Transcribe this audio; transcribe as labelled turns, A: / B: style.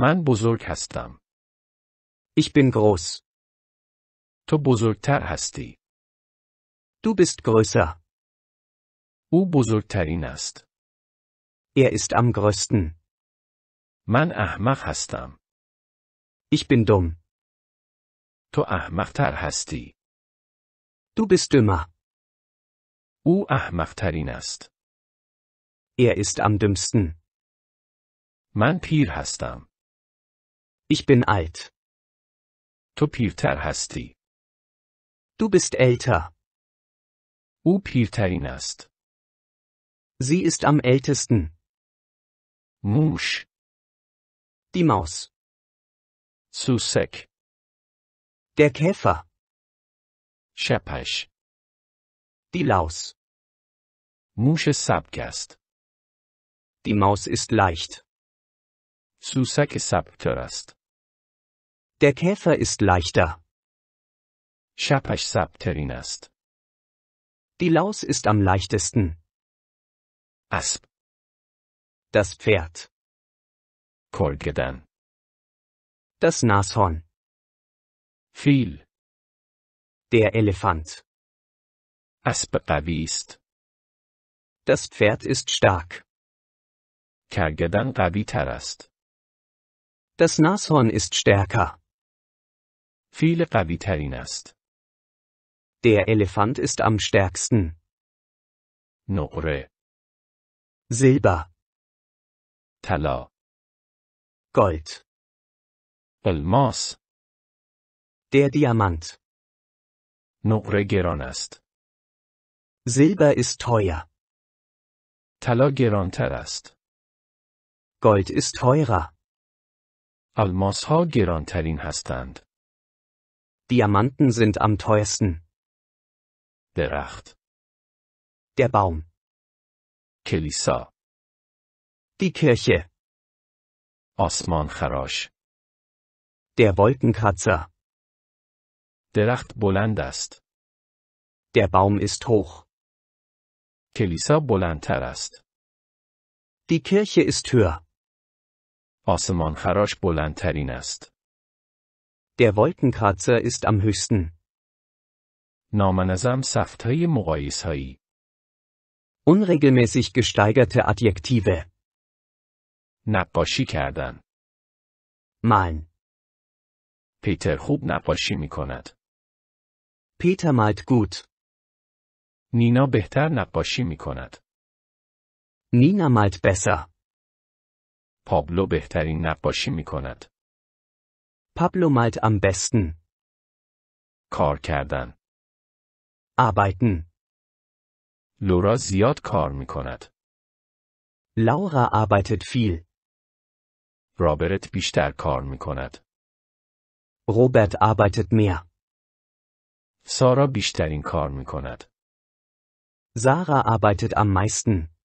A: من بزرگ هستم. Ich bin groß. تو بزرگتر هستی. Du bist größer. او بزرگترین است. Er ist am größten. من احمق هستم. Ich bin dumm. تو احمقتر هستی. Du bist dümmer. او احمقترین است. Er ist am dümmsten. من پیر هستم. Ich bin alt. تو پیرتر hasti. Du bist älter. او پیرترین inast. Sie ist am ältesten. موش. Die Maus. Susek. Der Käfer. شپش. Die Laus. موش sabgast. Die Maus ist leicht. Susek سبکتر der Käfer ist leichter. شبش سبترین Die Laus ist am leichtesten. اسب. Das Pferd. کلگدن. Das Nashorn. فیل. Der Elefant. اسب قوی Das Pferd ist stark. کرگدن Das Nashorn ist stärker viele قوی است. Der Elefant ist am stärksten. نقره Silber. طلا Gold. الماس Der Diamant. نقره گران است. Silber ist teuer. طلا گرانتر است. Gold ist teurer. الماس ها گرانترین هستند. Diamanten sind am teuersten. Der Acht. Der Baum. کلیسا Die Kirche. Osman Kharosh. Der Wolkenkratzer. Der Acht Bolandast. Der Baum ist hoch. کلیسا بلندتر Die Kirche ist höher. Osman Kharosh بلندترین der Wolkenkratzer ist am höchsten. Normanasam Unregelmäßig gesteigerte Adjektive. Naposhi kerdan. Malen. Peter خوب نقاشی می Peter malt gut. Nina بهتر نقاشی می Nina malt besser. Pablo بهترین نقاشی می Pablo malt am besten. کار کردن arbeiten. لورا زیاد کار می کند. Laura arbeitet viel. رابرت بیشتر کار می کند. Robert arbeitet mehr. سارا بیشترین کار می کند. Sarah arbeitet am meisten.